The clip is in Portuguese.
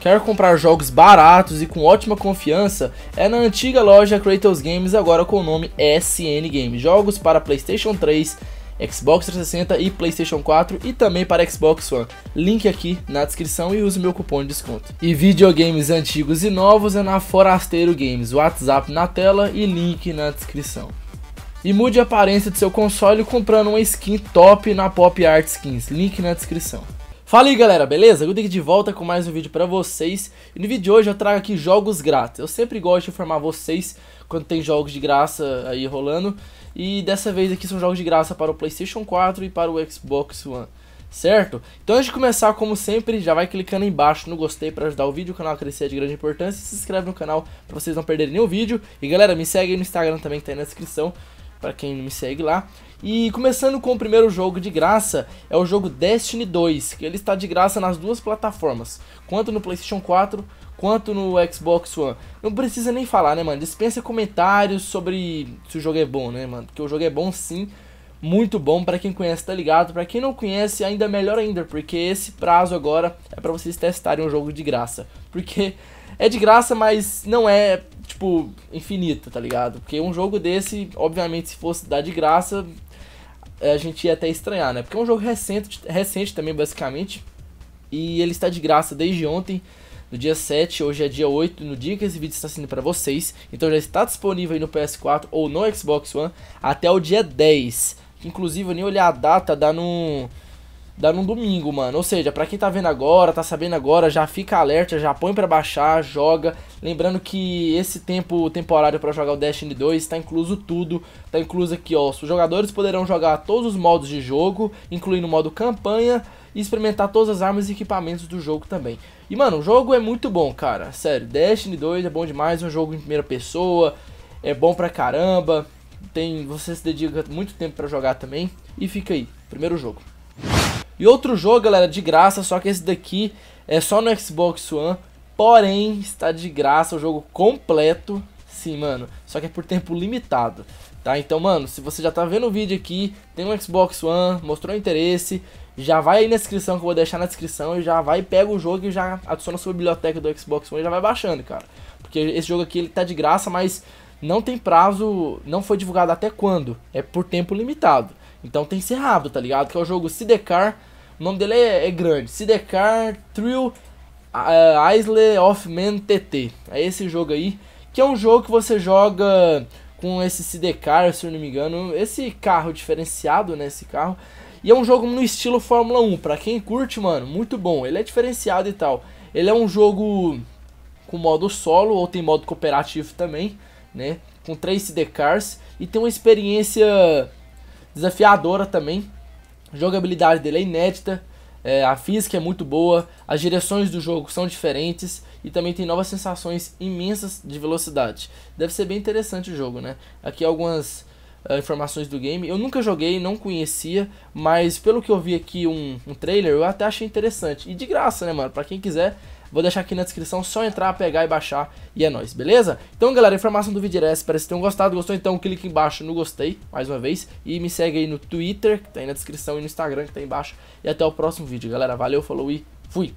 Quer comprar jogos baratos e com ótima confiança? É na antiga loja Kratos Games, agora com o nome SN Games. Jogos para PlayStation 3, Xbox 360 e PlayStation 4 e também para Xbox One. Link aqui na descrição e use meu cupom de desconto. E videogames antigos e novos é na Forasteiro Games. WhatsApp na tela e link na descrição. E mude a aparência de seu console comprando uma skin top na Pop Art Skins. Link na descrição. Fala aí galera, beleza? Gudik de volta com mais um vídeo pra vocês E no vídeo de hoje eu trago aqui jogos grátis Eu sempre gosto de informar vocês quando tem jogos de graça aí rolando E dessa vez aqui são jogos de graça para o Playstation 4 e para o Xbox One Certo? Então antes de começar, como sempre, já vai clicando aí embaixo no gostei para ajudar o vídeo, o canal a crescer é de grande importância e se inscreve no canal para vocês não perderem nenhum vídeo. E galera, me segue aí no Instagram também que tá aí na descrição para quem não me segue lá. E começando com o primeiro jogo de graça, é o jogo Destiny 2, que ele está de graça nas duas plataformas, quanto no PlayStation 4 quanto no Xbox One. Não precisa nem falar, né, mano? Dispensa comentários sobre se o jogo é bom, né, mano? Porque o jogo é bom sim, muito bom para quem conhece, tá ligado? Para quem não conhece, ainda melhor ainda, porque esse prazo agora é para vocês testarem um jogo de graça. Porque é de graça, mas não é tipo, infinita, tá ligado? Porque um jogo desse, obviamente, se fosse dar de graça, é, a gente ia até estranhar, né? Porque é um jogo recente, recente também, basicamente. E ele está de graça desde ontem, no dia 7, hoje é dia 8, no dia que esse vídeo está sendo para vocês. Então já está disponível aí no PS4 ou no Xbox One até o dia 10. Inclusive, eu nem olhei a data, dá no. Num dá num domingo, mano. Ou seja, para quem tá vendo agora, tá sabendo agora, já fica alerta, já põe para baixar, joga. Lembrando que esse tempo temporário para jogar o Destiny 2 tá incluso tudo, tá incluso aqui, ó, os jogadores poderão jogar todos os modos de jogo, incluindo o modo campanha e experimentar todas as armas e equipamentos do jogo também. E mano, o jogo é muito bom, cara. Sério, Destiny 2 é bom demais, é um jogo em primeira pessoa, é bom pra caramba. Tem, você se dedica muito tempo para jogar também e fica aí, primeiro jogo. E outro jogo, galera, de graça, só que esse daqui é só no Xbox One, porém está de graça o jogo completo, sim, mano, só que é por tempo limitado. Tá, então, mano, se você já tá vendo o vídeo aqui, tem um Xbox One, mostrou interesse, já vai aí na descrição que eu vou deixar na descrição e já vai, pega o jogo e já adiciona a sua biblioteca do Xbox One e já vai baixando, cara. Porque esse jogo aqui ele tá de graça, mas não tem prazo, não foi divulgado até quando, é por tempo limitado. Então tem que ser rápido, tá ligado? Que é o jogo Sidecar o nome dele é, é grande. Sidecar Thrill uh, Isle of Man TT. É esse jogo aí. Que é um jogo que você joga com esse Sidecar, se eu não me engano. Esse carro diferenciado, né? Esse carro. E é um jogo no estilo Fórmula 1. Pra quem curte, mano, muito bom. Ele é diferenciado e tal. Ele é um jogo com modo solo ou tem modo cooperativo também, né? Com três CD cars e tem uma experiência desafiadora também. A jogabilidade dele é inédita, é, a física é muito boa, as direções do jogo são diferentes e também tem novas sensações imensas de velocidade. Deve ser bem interessante o jogo, né? Aqui algumas uh, informações do game. Eu nunca joguei, não conhecia, mas pelo que eu vi aqui um, um trailer, eu até achei interessante. E de graça, né, mano? Pra quem quiser, Vou deixar aqui na descrição, só entrar, pegar e baixar e é nóis, beleza? Então galera, a informação do vídeo era essa, espero que tenham gostado, gostou então clique embaixo no gostei, mais uma vez, e me segue aí no Twitter, que tá aí na descrição, e no Instagram, que tá aí embaixo, e até o próximo vídeo, galera, valeu, falou e fui!